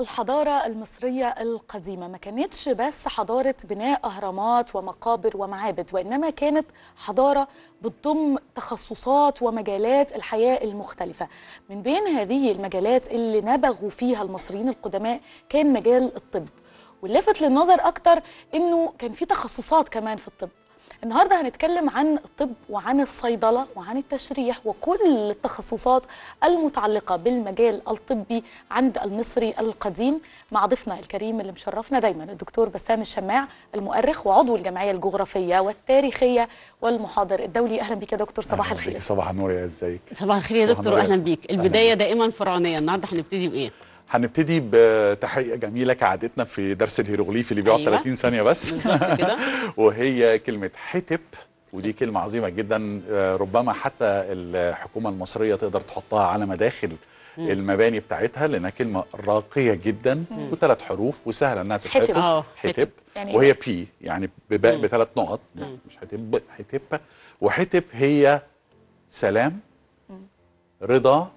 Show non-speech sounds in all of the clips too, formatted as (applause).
الحضارة المصرية القديمة ما كانتش بس حضارة بناء أهرامات ومقابر ومعابد وإنما كانت حضارة بتضم تخصصات ومجالات الحياة المختلفة من بين هذه المجالات اللي نبغوا فيها المصريين القدماء كان مجال الطب واللفت للنظر أكتر إنه كان في تخصصات كمان في الطب النهارده هنتكلم عن الطب وعن الصيدله وعن التشريح وكل التخصصات المتعلقه بالمجال الطبي عند المصري القديم مع ضيفنا الكريم اللي مشرفنا دايما الدكتور بسام الشماع المؤرخ وعضو الجمعيه الجغرافيه والتاريخيه والمحاضر الدولي اهلا بك يا دكتور صباح الخير صباح النور يا ازيك صباح الخير يا دكتور اهلا بيك البدايه دائما فرعونيه النهارده هنبتدي بايه هنبتدي بتحقيقه جميله كعادتنا في درس الهيروغليفي اللي بيقعد أيوة. 30 ثانيه بس كده (laughs) وهي كلمه حتب ودي كلمه عظيمه جدا ربما حتى الحكومه المصريه تقدر تحطها على مداخل المباني بتاعتها لانها كلمه راقيه جدا وثلاث حروف وسهله انها تتحفظ آه، حتب يعني وهي بي يعني بباء بثلاث نقط مش حتب حتب وحتب هي سلام رضا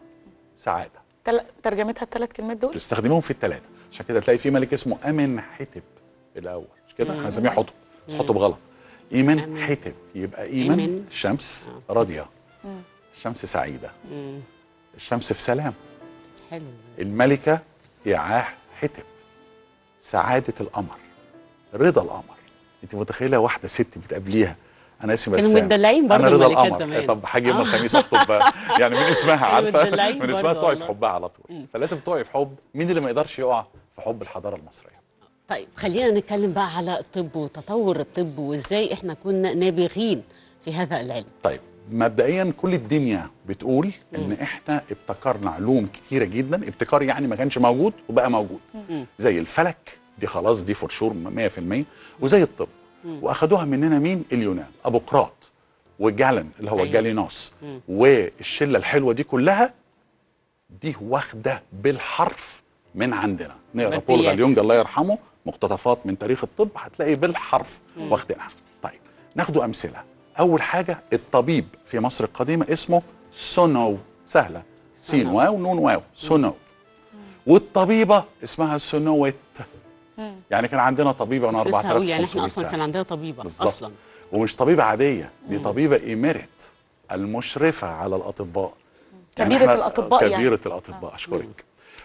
سعاده تل... ترجمتها الثلاث كلمات دول تستخدمهم في الثلاثه عشان كده تلاقي في ملك اسمه امن حتب الاول مش كده احنا بنسميه حطب بس حطب غلط ايمن حتب يبقى ايمن, شمس آه. راضيه الشمس سعيده مم. الشمس في سلام حلو الملكه يعاح حتب سعاده القمر رضا القمر انت متخيله واحده ست بتقابليها انا اسف بس كانوا متدلعين برضه انا رضا القمر طب حاجه يوم آه. الخميس اخطب (laughs) يعني من اسمها عارفه من اسمها تقعي في حبها على طول فلازم تقعي في حب مين اللي ما يقدرش يقع في حب الحضاره المصريه طيب خلينا نتكلم بقى على الطب وتطور الطب وازاي احنا كنا نابغين في هذا العلم طيب مبدئيا كل الدنيا بتقول ان احنا ابتكرنا علوم كتيره جدا ابتكار يعني ما كانش موجود وبقى موجود زي الفلك دي خلاص دي فور شور 100% وزي الطب واخدوها مننا مين اليونان ابو قراط وجالن اللي هو أيوة. جالينوس والشله الحلوه دي كلها دي واخده بالحرف من عندنا نقرا بول غاليونج الله يرحمه مقتطفات من تاريخ الطب هتلاقي بالحرف واخدينها طيب ناخدوا امثله اول حاجه الطبيب في مصر القديمه اسمه سونو سهله سين واو نون واو سونو والطبيبه اسمها سونويت مم. يعني كان عندنا طبيبه من 4000 يعني احنا اصلا سنة. كان عندنا طبيبه بالزبط. اصلا ومش طبيبه عاديه دي طبيبه ايميرت المشرفه على الاطباء يعني كبيره الاطباء يعني كبيره الاطباء آه. اشكرك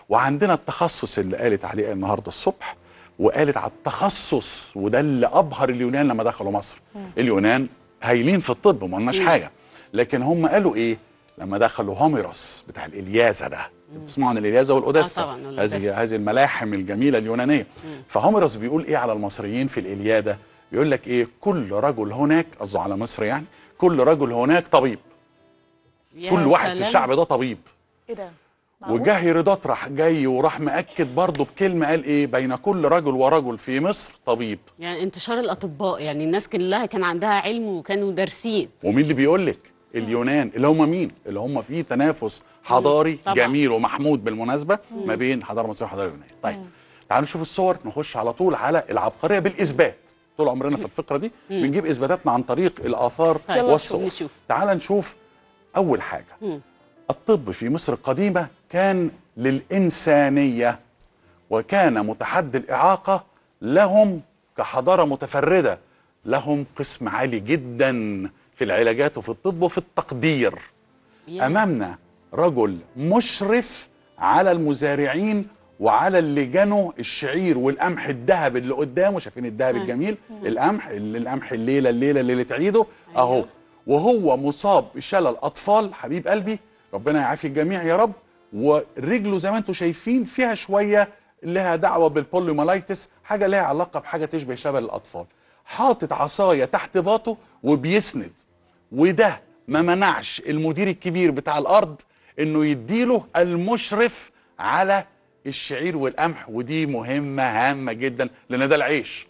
وعندنا التخصص اللي قالت عليه النهارده الصبح وقالت على التخصص وده اللي ابهر اليونان لما دخلوا مصر مم. اليونان هايلين في الطب ما قلناش حاجه لكن هم قالوا ايه لما دخلوا هوميروس بتاع الالياذه ده بتسمعوا عن الالياذه والاوديسا آه هذه هذه الملاحم الجميله اليونانيه فهوميروس بيقول ايه على المصريين في الالياده بيقول لك ايه كل رجل هناك قصده على مصر يعني كل رجل هناك طبيب كل واحد سلام. في الشعب ده طبيب ايه ده وجه راح جاي وراح مأكد برضه بكلمة قال إيه بين كل رجل ورجل في مصر طبيب يعني انتشار الأطباء يعني الناس كلها كان عندها علم وكانوا دارسين ومين اللي بيقول لك اليونان اللي هم مين اللي هم في تنافس حضاري طبعا. جميل ومحمود بالمناسبه ما بين حضاره مصريه وحضاره يونانيه طيب تعالوا نشوف الصور نخش على طول على العبقريه بالاثبات طول عمرنا في الفقره دي بنجيب اثباتاتنا عن طريق الاثار طيب، والصور تعال نشوف اول حاجه الطب في مصر القديمه كان للانسانيه وكان متحدي الاعاقه لهم كحضاره متفرده لهم قسم عالي جدا في العلاجات وفي الطب وفي التقدير أمامنا رجل مشرف على المزارعين وعلى اللي جنوا الشعير والقمح الذهب اللي قدامه شايفين الذهب الجميل أيوة. القمح القمح الليله الليله اللي عيده أيوه. اهو وهو مصاب بشلل اطفال حبيب قلبي ربنا يعافي الجميع يا رب ورجله زي ما انتم شايفين فيها شويه لها دعوه بالبوليومالايتس حاجه لها علاقه بحاجه تشبه شبل الاطفال حاطط عصايه تحت باطه وبيسند وده ما منعش المدير الكبير بتاع الارض انه يديله المشرف على الشعير والقمح ودي مهمه هامه جدا لان ده العيش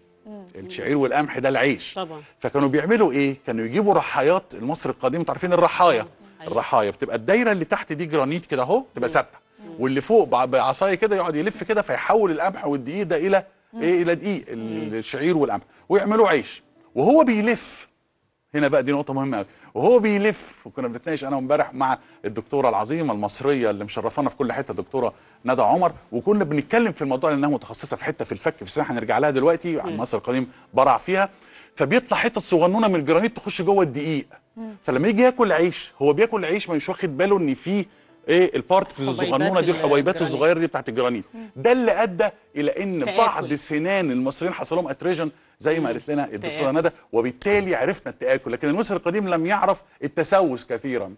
الشعير والقمح ده العيش طبعا فكانوا بيعملوا ايه كانوا يجيبوا رحايات المصري القديم انتوا عارفين الرحايا أيوة. الرحايا بتبقى الدايره اللي تحت دي جرانيت كده اهو تبقى ثابته واللي فوق بعصايه كده يقعد يلف كده فيحول القمح والدقيق ده الى ايه الى دقيق الشعير والقمح ويعملوا عيش وهو بيلف هنا بقى دي نقطه مهمه قوي وهو بيلف وكنا بنتناقش انا امبارح مع الدكتوره العظيمه المصريه اللي مشرفانا في كل حته الدكتوره ندى عمر وكنا بنتكلم في الموضوع لانها متخصصه في حته في الفك في الساحه هنرجع لها دلوقتي عن مصر القديم برع فيها فبيطلع حتت صغنونه من الجرانيت تخش جوه الدقيق فلما يجي ياكل عيش هو بياكل عيش ما مش واخد باله ان فيه ايه البارتكلز الصغنونه دي الحبيبات الصغيره دي بتاعت الجرانيت ده اللي ادى الى ان بعض سنان المصريين حصل لهم اتريجن زي ما قالت لنا الدكتوره ندى وبالتالي عرفنا التاكل لكن المصري القديم لم يعرف التسوس كثيرا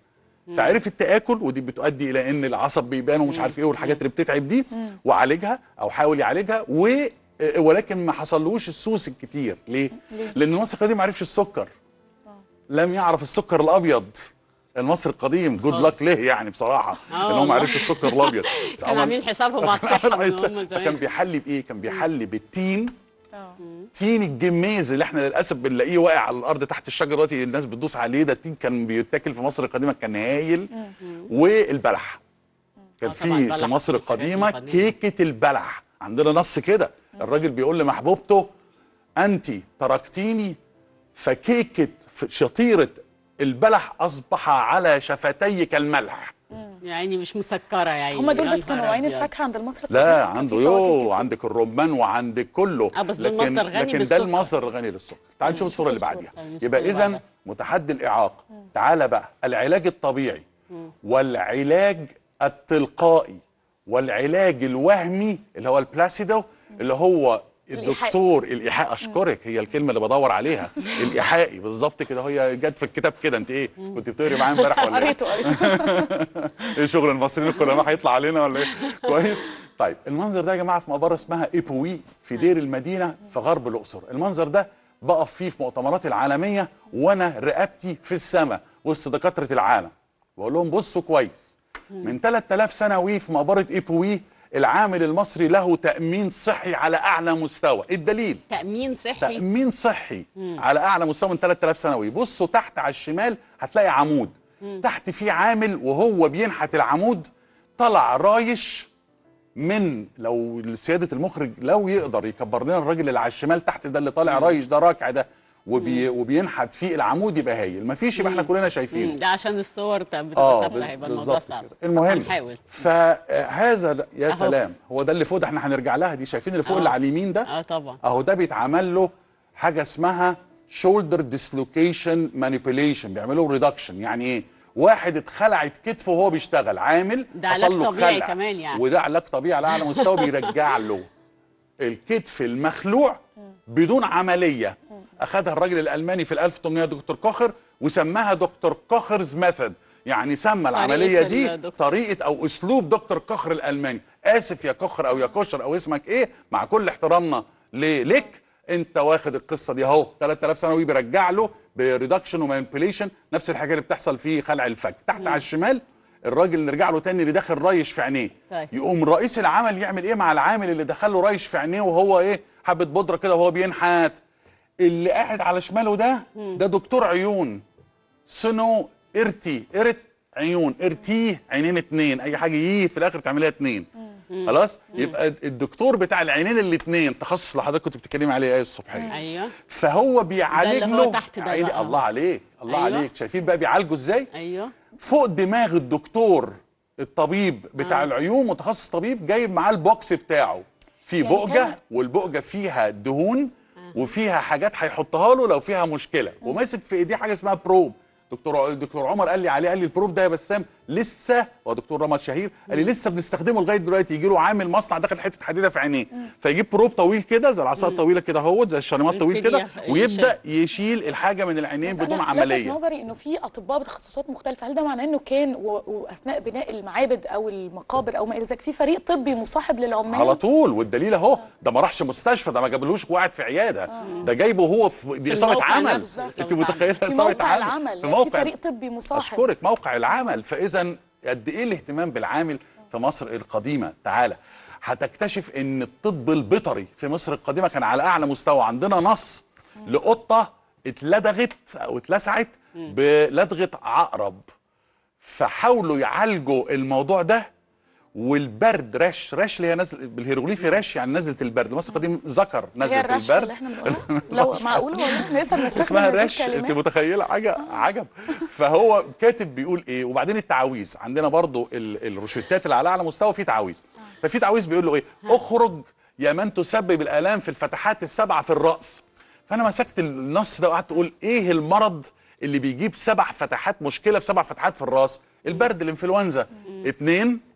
فعرف التاكل ودي بتؤدي الى ان العصب بيبان ومش عارف ايه والحاجات اللي بتتعب دي وعالجها او حاول يعالجها و آه، ولكن ما حصلوش السوس الكتير ليه؟ لان المصري القديم ما عرفش السكر آه. لم يعرف السكر الابيض المصري القديم جود لك ليه يعني بصراحه آه، ان هو ما عرفش السكر الابيض (laughs) كانوا عاملين حسابهم على (laughs) الصحه كان بيحلي بايه؟ كان بيحلي بالتين اه. تين الجميز اللي احنا للاسف بنلاقيه واقع على الارض تحت الشجره دلوقتي الناس بتدوس عليه ده التين كان بيتاكل في مصر القديمه كان هايل والبلح كان اه في في مصر القديمه كيكه البلح عندنا نص كده الراجل بيقول لمحبوبته انت تركتيني فكيكه شطيره البلح اصبح على شفتيك الملح يعني مش مسكره يعني هم دول بس كانوا عين الفاكهه عند المصري لا عنده يو وعندك الرمان وعندك كله آه بس لكن المصدر غني لكن ده المصدر الغني للسكر تعال نشوف الصوره اللي بعديها يبقى اذا متحدي الاعاقه تعالى بقى العلاج الطبيعي والعلاج التلقائي والعلاج الوهمي اللي هو البلاسيدو اللي هو الدكتور الايحاء اشكرك هي الكلمه اللي بدور عليها (laughs) الايحائي بالظبط كده هي جت في الكتاب كده انت ايه كنت بتقري معايا امبارح (laughs) ولا إيه؟ قريته قريته (laughs) ايه شغل المصريين القدماء هيطلع علينا ولا ايه كويس طيب المنظر ده يا جماعه في مقبره اسمها ايبوي في دير المدينه في غرب الاقصر المنظر ده بقف فيه في مؤتمرات العالميه وانا رقبتي في السماء وسط دكاتره العالم بقول لهم بصوا كويس من 3000 سنه وي في مقبره ايبوي العامل المصري له تأمين صحي على أعلى مستوى إيه الدليل تأمين صحي تأمين صحي مم. على أعلى مستوى من 3000 سنوي بصوا تحت على الشمال هتلاقي عمود مم. تحت فيه عامل وهو بينحت العمود طلع رايش من لو سيادة المخرج لو يقدر يكبر لنا الراجل اللي على الشمال تحت ده اللي طالع رايش ده راكع ده وبي وبينحت فيه العمود يبقى هايل مفيش يبقى احنا كلنا شايفينه ده عشان الصور بتبقى ثابته هيبقى الموضوع صعب المهم هنحاول فهذا يا أهو. سلام هو ده اللي فوق ده احنا هنرجع لها دي شايفين اللي فوق اللي آه. على اليمين ده اه طبعا اهو ده بيتعمل له حاجه اسمها شولدر ديسلوكيشن مانيبيوليشن بيعملوا ريدكشن يعني ايه واحد اتخلعت كتفه وهو بيشتغل عامل ده علاج طبيعي خلع. كمان يعني وده علاج طبيعي على اعلى مستوى بيرجع له (laughs) الكتف المخلوع بدون عمليه اخذها الراجل الالماني في ال 1800 دكتور كوخر وسماها دكتور كوخرز ميثود يعني سمى العمليه دي طريقه او اسلوب دكتور كوخر الالماني اسف يا كوخر او يا كوشر او اسمك ايه مع كل احترامنا ليك انت واخد القصه دي اهو 3000 سنوي بيرجع له بريدكشن ومانبيليشن نفس الحاجه اللي بتحصل في خلع الفك تحت مم. على الشمال الراجل اللي رجع له تاني اللي داخل رايش في عينيه طيب. يقوم رئيس العمل يعمل ايه مع العامل اللي دخل له رايش في عينيه وهو ايه حبه بودره كده وهو بينحت اللي قاعد على شماله ده ده دكتور عيون سنو ارتي ارت عيون ارتي عينين اتنين اي حاجه ييه في الاخر تعملها اتنين خلاص يبقى الدكتور بتاع العينين الاثنين تخصص اللي حضرتك كنت بتتكلمي عليه ايه الصبحيه ايوه فهو بيعالج له تحت ده بقى. الله عليك الله أيوة. عليك شايفين بقى بيعالجه ازاي ايوه فوق دماغ الدكتور الطبيب بتاع آه. العيون متخصص طبيب جايب معاه البوكس بتاعه في يعني بؤجه والبؤجه فيها دهون آه. وفيها حاجات هيحطها له لو فيها مشكله آه. وماسك في ايديه حاجه اسمها بروب دكتور دكتور عمر قال لي عليه قال لي البروب ده يا بسام لسه ودكتور رمض شهير قال لي لسه بنستخدمه لغايه دلوقتي يجي له عامل مصنع داخل حته حديده في عينيه فيجيب بروب طويل كده زي العصا الطويله كده اهوت زي الشريمات طويل كده ويبدا يشيل الحاجه من العينين بدون عمليه نظري انه في اطباء بتخصصات مختلفه هل ده معناه انه كان واثناء بناء المعابد او المقابر او ما الى ذلك في فريق طبي مصاحب للعمال على طول والدليل اهو آه. ده ما راحش مستشفى ده ما جابلوش قاعد في عياده آه. ده جايبه هو في اصابه عمل انت متخيله اصابه عمل في موقع في فريق طبي مصاحب اشكرك موقع العمل فاذا قد ايه الاهتمام بالعامل في مصر القديمه تعالى هتكتشف ان الطب البيطري في مصر القديمه كان على اعلى مستوى عندنا نص لقطه اتلدغت او اتلسعت بلدغه عقرب فحاولوا يعالجوا الموضوع ده والبرد رش رش اللي هي نزل بالهيروغليفي رش يعني نزله البرد مصر القديم ذكر نزله البرد اللي احنا (laughs) لو معقول والله نقدر (laughs) اسمها الرش انت متخيله حاجه عجب فهو كاتب بيقول ايه وبعدين التعاويذ عندنا برضو الروشتات اللي على اعلى مستوى في تعاويذ اه. ففي تعاويذ بيقول له ايه اخرج يا من تسبب الالام في الفتحات السبعه في الراس فانا مسكت النص ده وقعدت اقول ايه المرض اللي بيجيب سبع فتحات مشكله في سبع فتحات في الراس البرد الانفلونزا اثنين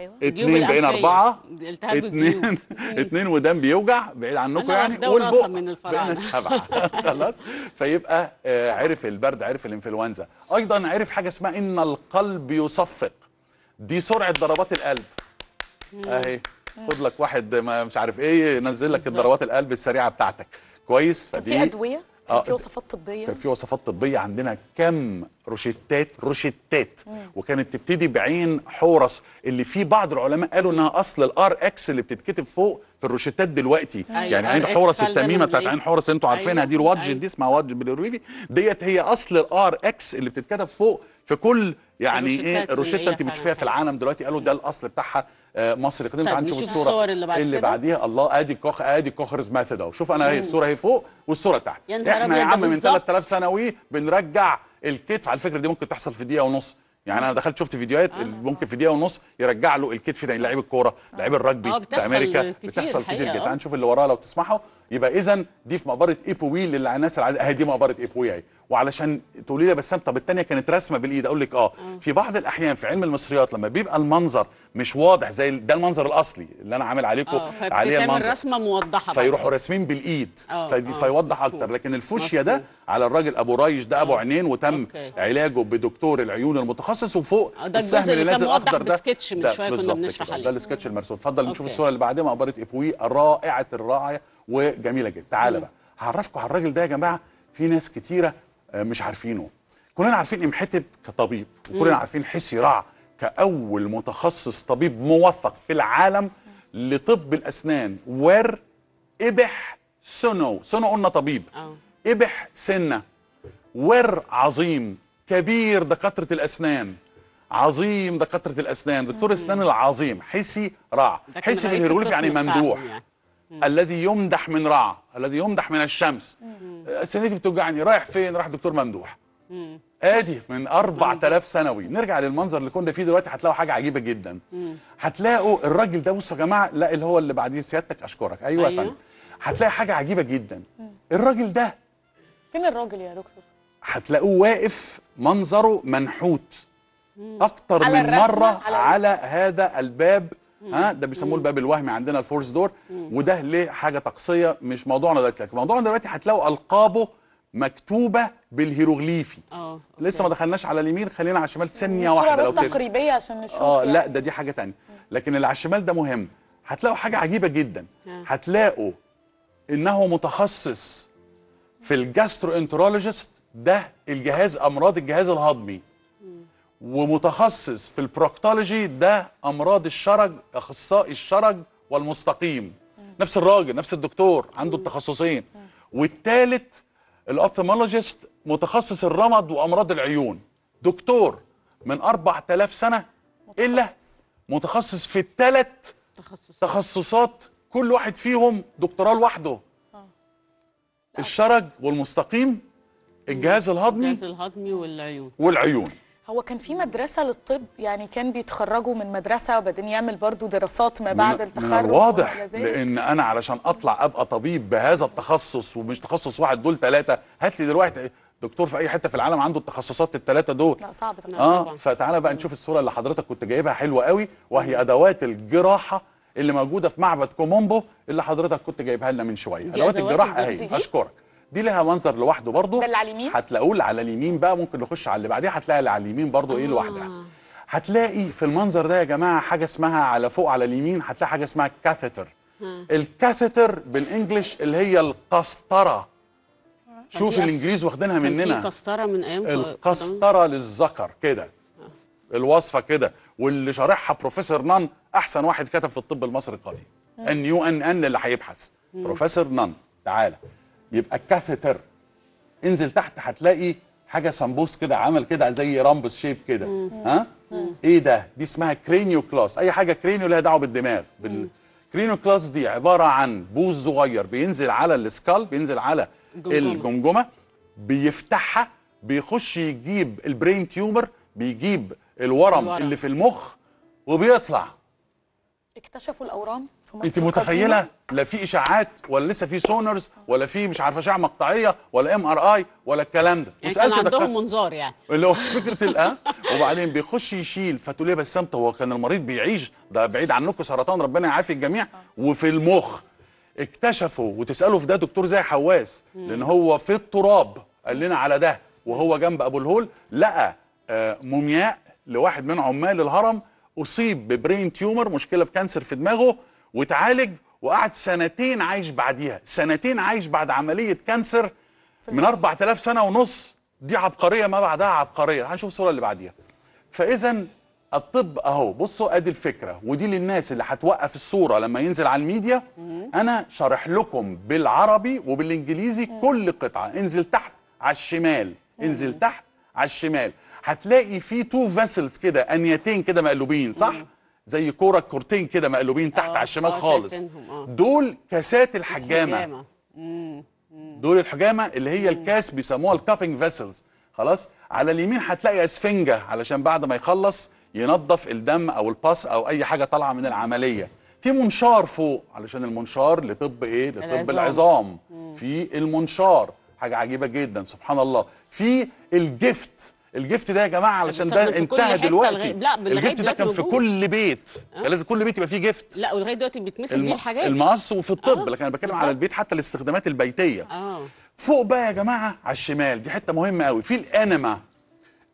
ايوه اتنين بقينا اربعه التهاب اتنين (laughs) اتنين ودان بيوجع بعيد عنكم يعني والبق من بقينا سبعه (laughs) (laughs) خلاص فيبقى آه، عرف البرد عرف الانفلونزا ايضا عرف حاجه اسمها ان القلب يصفق دي سرعه ضربات القلب اهي خد لك واحد ما مش عارف ايه ينزل لك ضربات القلب السريعه بتاعتك كويس فدي في ادويه آه، كان في وصفات طبيه كان في وصفات طبيه عندنا كم روشتات روشتات وكانت تبتدي بعين حورس اللي في بعض العلماء قالوا انها اصل الار اكس اللي بتتكتب فوق في الروشتات دلوقتي أيوة. يعني عين أيوة، حورس التميمه بتاعت إيه؟ عين حورس انتوا عارفينها دي الوادج أيوة. دي اسمها أيوة. وادج بالرويفي ديت هي اصل الار اكس اللي بتتكتب فوق في كل يعني ايه الروشته انت بتشوفيها في أيوة. العالم دلوقتي قالوا ده الاصل بتاعها آه، مصر قديم طيب، تعال نشوف الصوره اللي, بعد اللي بعديها الله ادي الكوخ ادي الكوخرز ماثد اهو شوف انا هي الصوره هي فوق والصوره تحت احنا يا عم من 3000 سنه بنرجع الكتف على فكره دي ممكن تحصل في دقيقه ونص يعني انا دخلت شفت فيديوهات آه. ممكن في دقيقه ونص يرجع له الكتف ده يعني لعيب الكوره آه. لعيب الرجبي آه. في امريكا بتحصل كتير جدا آه. تعال نشوف اللي وراه لو تسمحوا يبقى اذا دي في مقبره ايبوي للناس اللي عايزه اهي دي مقبره ايبوي اهي وعلشان تقولي لي بسام طب الثانيه كانت رسمه بالايد اقول لك اه في بعض الاحيان في علم المصريات لما بيبقى المنظر مش واضح زي ده المنظر الاصلي اللي انا عامل عليكم آه، عليه المنظر رسمه موضحه فيروحوا راسمين بالايد آه، آه، فيوضح اكتر لكن الفوشيا ده على الراجل ابو رايش ده ابو عينين وتم أوكي. علاجه بدكتور العيون المتخصص وفوق ده السهم اللي كان موضح من شويه كنا بنشرح عليه ده السكتش المرسوم اتفضل نشوف الصوره اللي بعدها مقبره ايبوي رائعه الرائعه وجميله جدا تعالى بقى هعرفكم على الراجل ده يا جماعه في ناس كتيره آه، مش عارفينه كلنا عارفين امحتب كطبيب وكلنا عارفين حسي رع كاول متخصص طبيب موثق في العالم لطب الاسنان ور ابح سنو سنو قلنا طبيب أوه. ابح سنه ور عظيم كبير دكاتره الاسنان عظيم دكاتره الاسنان دكتور الاسنان العظيم حسي رع حسي بالهيروغليف يعني ممدوح يعني. الذي يمدح من رعى الذي يمدح من الشمس أه، سنتي بتوجعني رايح فين راح دكتور ممدوح ادي من 4000 سنوي نرجع للمنظر اللي كنا فيه دلوقتي هتلاقوا حاجه عجيبه جدا هتلاقوا الراجل ده بصوا يا جماعه لا اللي هو اللي بعديه سيادتك اشكرك ايوه يا أيوة. فندم هتلاقي حاجه عجيبه جدا الراجل ده فين الراجل يا دكتور هتلاقوه واقف منظره منحوت اكتر من مره على, على هذا الباب ها ده بيسموه الباب الوهمي عندنا الفورس دور وده ليه حاجه تقصيه مش موضوعنا دلوقتي لكن موضوعنا دلوقتي هتلاقوا القابه مكتوبه بالهيروغليفي اه لسه ما دخلناش على اليمين خلينا على الشمال ثانيه واحده لو تقريبيه عشان نشوف اه يعني. لا ده دي حاجه ثانيه لكن اللي على الشمال ده مهم هتلاقوا حاجه عجيبه جدا آه. هتلاقوا انه متخصص في الجاسترو انترولوجيست ده الجهاز امراض الجهاز الهضمي ومتخصص في البروكتولوجي ده امراض الشرج اخصائي الشرج والمستقيم نفس الراجل نفس الدكتور عنده التخصصين والثالث الاوبتمولوجيست متخصص الرمد وامراض العيون دكتور من 4000 سنه الا متخصص في الثلاث تخصصات كل واحد فيهم دكتوراه لوحده الشرج والمستقيم الجهاز الهضمي الجهاز الهضمي والعيون والعيون هو كان في مدرسة للطب يعني كان بيتخرجوا من مدرسة وبعدين يعمل برضو دراسات ما بعد التخرج واضح لأن أنا علشان أطلع أبقى طبيب بهذا التخصص ومش تخصص واحد دول ثلاثة هات لي دلوقتي دكتور في أي حتة في العالم عنده التخصصات الثلاثة دول لا صعب آه طبعا فتعالى بقى نشوف الصورة اللي حضرتك كنت جايبها حلوة قوي وهي أدوات الجراحة اللي موجودة في معبد كومومبو اللي حضرتك كنت جايبها لنا من شوية أدوات الجراحة أهي أشكرك دي لها منظر لوحده برضه ده اللي على اليمين هتلاقوه على اليمين بقى ممكن نخش على اللي بعديه هتلاقي اللي على اليمين برضه ايه آه. ايه لوحدها هتلاقي في المنظر ده يا جماعه حاجه اسمها على فوق على اليمين هتلاقي حاجه اسمها كاثيتر الكاثيتر بالانجلش اللي هي القسطره شوف الانجليز واخدينها مننا القسطره من ايام القسطره للذكر كده آه. الوصفه كده واللي شارحها بروفيسور نان احسن واحد كتب في الطب المصري القديم النيو ان ان اللي هيبحث بروفيسور نان تعالى يبقى الكاثيتر انزل تحت هتلاقي حاجه سامبوس كده عمل كده زي رامبوس شيب كده ها ايه ده دي اسمها كرينيو كلاس اي حاجه كرينيو لها دعوه بالدماغ بال... كرينيو كلاس دي عباره عن بوز صغير بينزل على السكال بينزل على الجمجمه, الجمجمة بيفتحها بيخش يجيب البرين تيومر بيجيب الورم, الورم. اللي في المخ وبيطلع اكتشفوا الاورام في مصر انت متخيله لا في اشاعات ولا لسه في سونرز ولا في مش عارفه اشعه مقطعيه ولا ام ار اي ولا الكلام ده يعني كان عندهم منظار يعني اللي هو فكره الا آه؟ وبعدين بيخش يشيل فتقول بس بسام هو كان المريض بيعيش ده بعيد عنكم سرطان ربنا يعافي الجميع وفي المخ اكتشفوا وتسالوا في ده دكتور زي حواس لان هو في التراب قال لنا على ده وهو جنب ابو الهول لقى آه، مومياء لواحد من عمال الهرم اصيب ببرين تيومر مشكله بكانسر في دماغه واتعالج وقعد سنتين عايش بعديها سنتين عايش بعد عمليه كانسر من 4000 سنه ونص دي عبقريه ما بعدها عبقريه هنشوف الصوره اللي بعديها فاذا الطب اهو بصوا ادي الفكره ودي للناس اللي هتوقف الصوره لما ينزل على الميديا انا شارح لكم بالعربي وبالانجليزي كل قطعه انزل تحت على الشمال انزل تحت على الشمال هتلاقي في تو فيسلز كده انيتين كده مقلوبين صح مم. زي كوره كورتين كده مقلوبين تحت آه. على الشمال آه، خالص آه. دول كاسات الحجامه, الحجامة. دول الحجامه اللي هي الكاس بيسموها الكابنج فيسلز خلاص على اليمين هتلاقي اسفنجه علشان بعد ما يخلص ينظف الدم او الباس او اي حاجه طالعه من العمليه في منشار فوق علشان المنشار لطب ايه لطب العظام, العظام. في المنشار حاجه عجيبه جدا سبحان الله في الجفت الجفت ده يا جماعه علشان ده انتهى دلوقتي لا الجفت ده كان في كل بيت آه. كان لازم كل بيت يبقى فيه جفت لا ولغايه دلوقتي بيتمسك الم... بيه الحاجات المقص وفي الطب آه. لكن انا بتكلم على البيت حتى الاستخدامات البيتيه اه فوق بقى يا جماعه على الشمال دي حته مهمه قوي في الانما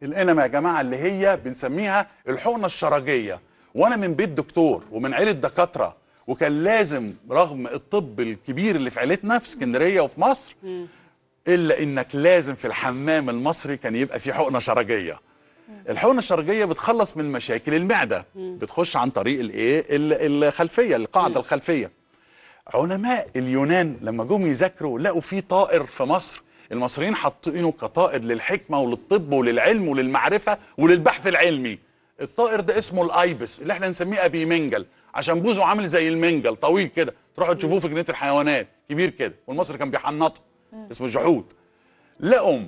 الانما يا جماعه اللي هي بنسميها الحقنه الشرجيه وانا من بيت دكتور ومن عيله دكاتره وكان لازم رغم الطب الكبير اللي في عيلتنا في اسكندريه وفي مصر م. الا انك لازم في الحمام المصري كان يبقى في حقنه شرجيه الحقنه الشرجيه بتخلص من مشاكل المعده بتخش عن طريق الايه الخلفيه القاعده الخلفيه علماء اليونان لما جم يذاكروا لقوا في طائر في مصر المصريين حاطينه كطائر للحكمه وللطب وللعلم وللمعرفه وللبحث العلمي الطائر ده اسمه الايبس اللي احنا نسميه ابي منجل عشان بوزه عامل زي المنجل طويل كده تروحوا تشوفوه في جنينه الحيوانات كبير كده والمصري كان بيحنطه اسمه جحود لقوا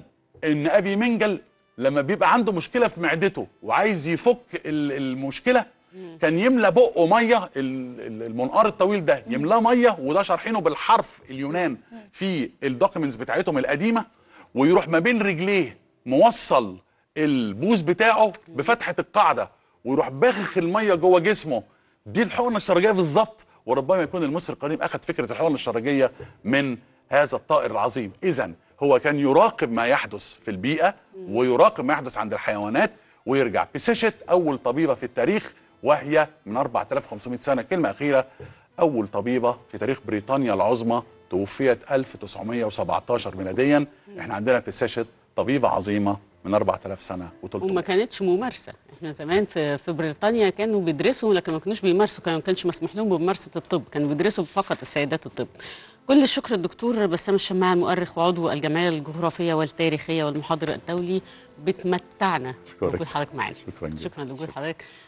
ان ابي منجل لما بيبقى عنده مشكله في معدته وعايز يفك المشكله كان يملى بقه ميه المنقار الطويل ده يملاه ميه وده شارحينه بالحرف اليونان في الدوكيمنتس بتاعتهم القديمه ويروح ما بين رجليه موصل البوز بتاعه بفتحه القاعده ويروح باخخ الميه جوه جسمه دي الحقنه الشرجيه بالظبط وربما يكون المصري القديم اخذ فكره الحقنه الشرجيه من هذا الطائر العظيم إذا هو كان يراقب ما يحدث في البيئة ويراقب ما يحدث عند الحيوانات ويرجع بسشت أول طبيبة في التاريخ وهي من 4500 سنة كلمة أخيرة أول طبيبة في تاريخ بريطانيا العظمى توفيت 1917 ميلاديا احنا عندنا في الساشت طبيبة عظيمة من 4000 سنة و300 وما كانتش ممارسة احنا زمان في, في بريطانيا كانوا بيدرسوا لكن ما كانوش بيمارسوا كان ما كانش مسموح لهم بممارسة الطب كانوا بيدرسوا فقط السيدات الطب كل الشكر الدكتور بسام الشماع المؤرخ وعضو الجمعيه الجغرافيه والتاريخيه والمحاضر الدولي بتمتعنا بوجود حضرتك معانا شكرا لوجود حضرتك